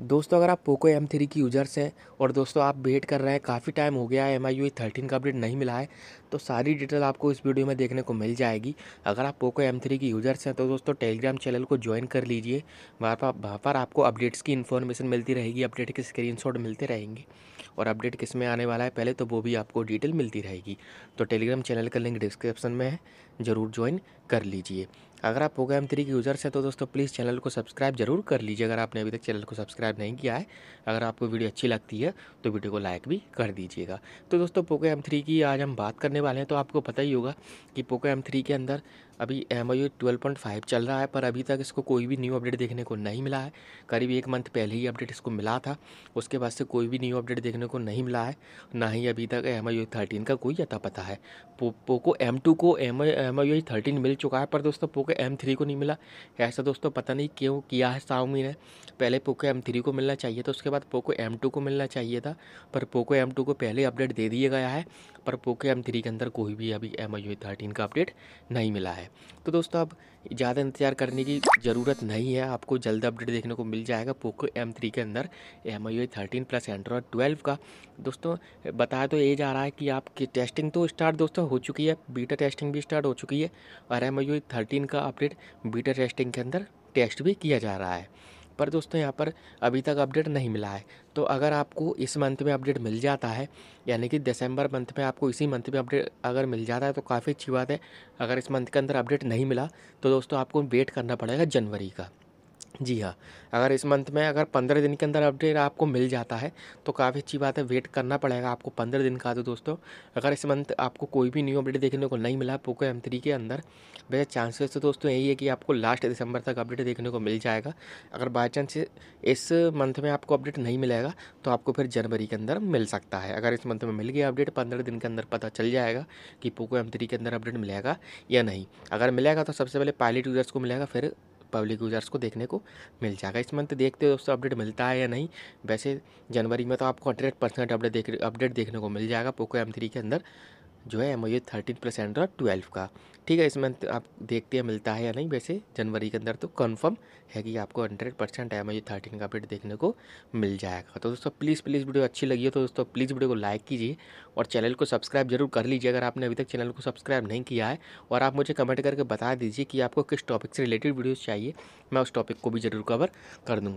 दोस्तों अगर आप पोको एम थ्री की यूज़र्स हैं और दोस्तों आप वेट कर रहे हैं काफ़ी टाइम हो गया है एम आई यू थर्टीन का अपडेट नहीं मिला है तो सारी डिटेल आपको इस वीडियो में देखने को मिल जाएगी अगर आप पोको एम थ्री की यूज़र्स हैं तो दोस्तों टेलीग्राम चैनल को ज्वाइन कर लीजिए वहाँ पर वहाँ पर आपको अपडेट्स की इन्फॉर्मेशन मिलती रहेगी अपडेट के स्क्रीन मिलते रहेंगे और अपडेट किस में आने वाला है पहले तो वो भी आपको डिटेल मिलती रहेगी तो टेलीग्राम चैनल का लिंक डिस्क्रिप्सन में है ज़रूर ज्वाइन कर लीजिए अगर आप प्रोग्राम थ्री के यूज़र्स हैं तो दोस्तों प्लीज़ चैनल को सब्सक्राइब जरूर कर लीजिए अगर आपने अभी तक चैनल को सब्सक्राइब नहीं किया है अगर आपको वीडियो अच्छी लगती है तो वीडियो को लाइक भी कर दीजिएगा तो दोस्तों पोको एम थ्री की आज हम बात करने वाले हैं तो आपको पता ही होगा कि पोको एम थ्री के अंदर अभी M I twelve point five चल रहा है पर अभी तक इसको कोई भी न्यू अपडेट देखने को नहीं मिला है करीब एक मंथ पहले ही अपडेट इसको मिला था उसके बाद से कोई भी न्यू अपडेट देखने को नहीं मिला है ना ही अभी तक एम आई थर्टीन का कोई अता पता है पो, पोको एम टू को एम एम आई थर्टीन मिल चुका है पर दोस्तों पोको एम थ्री को नहीं मिला ऐसा दोस्तों पता नहीं क्यों किया है साउमी ने पहले पोको एम थ्री को मिलना चाहिए था उसके बाद पोको एम टू को मिलना चाहिए था पर पोको एम टू को पहले अपडेट दे दिया गया है पर पोको एम थ्री के अंदर कोई भी अभी एम आई थर्टीन का अपडेट नहीं मिला है है तो दोस्तों अब ज़्यादा इंतजार करने की ज़रूरत नहीं है आपको जल्द अपडेट देखने को मिल जाएगा पोको एम थ्री के अंदर M I thirteen plus Android twelve का दोस्तों बताया तो ये जा रहा है कि आपकी टेस्टिंग तो स्टार्ट दोस्तों हो चुकी है बीटा टेस्टिंग भी स्टार्ट हो चुकी है और एम आई थर्टीन का अपडेट बीटा टेस्टिंग के अंदर टेस्ट भी किया जा रहा है पर दोस्तों यहाँ पर अभी तक अपडेट नहीं मिला है तो अगर आपको इस मंथ में अपडेट मिल जाता है यानी कि दिसंबर मंथ में आपको इसी मंथ में अपडेट अगर मिल जाता है तो काफ़ी अच्छी बात है अगर इस मंथ के अंदर अपडेट नहीं मिला तो दोस्तों आपको वेट करना पड़ेगा जनवरी का जी हाँ अगर इस मंथ में अगर पंद्रह दिन के अंदर अपडेट आपको मिल जाता है तो काफ़ी अच्छी बात है वेट करना पड़ेगा आपको पंद्रह दिन का तो दोस्तों अगर इस मंथ आपको कोई भी न्यू अपडेट देखने को नहीं मिला पोको एम थ्री के अंदर वैसे चांसेस तो दोस्तों यही है कि आपको लास्ट दिसंबर तक अपडेट देखने को मिल जाएगा अगर बाई चांस इस मंथ में आपको अपडेट नहीं मिलेगा तो आपको फिर जनवरी के अंदर मिल सकता है अगर इस मंथ में मिल गया अपडेट पंद्रह दिन के अंदर पता चल जाएगा कि पोको एम थ्री के अंदर अपडेट मिलेगा या नहीं अगर मिलेगा तो सबसे पहले पायलट यूज़र्स को मिलेगा फिर पब्लिक यूज़र्स को देखने को मिल जाएगा इस मंथ देखते हो दोस्तों अपडेट मिलता है या नहीं वैसे जनवरी में तो आपको हंड्रेड परसेंट अपडेट देख अपडेट देखने को मिल जाएगा पोको एम थ्री के अंदर जो है M O U thirteen plus Android twelve का ठीक है इसमें आप देखते हैं मिलता है या नहीं वैसे जनवरी के अंदर तो कन्फर्म है कि आपको hundred percent M O U thirteen का अपडेट देखने को मिल जाएगा तो दोस्तों प्लीज़ प्लीज़ वीडियो अच्छी लगी हो तो दोस्तों प्लीज़ वीडियो को लाइक कीजिए और चैनल को सब्सक्राइब जरूर कर लीजिए अगर आपने अभी तक चैनल को सब्सक्राइब नहीं किया है और आप मुझे कमेंट करके बता दीजिए कि आपको किस टॉपिक से रिलेटेड वीडियोज़ चाहिए मैं उस टॉपिक को भी ज़रूर कवर कर दूँगा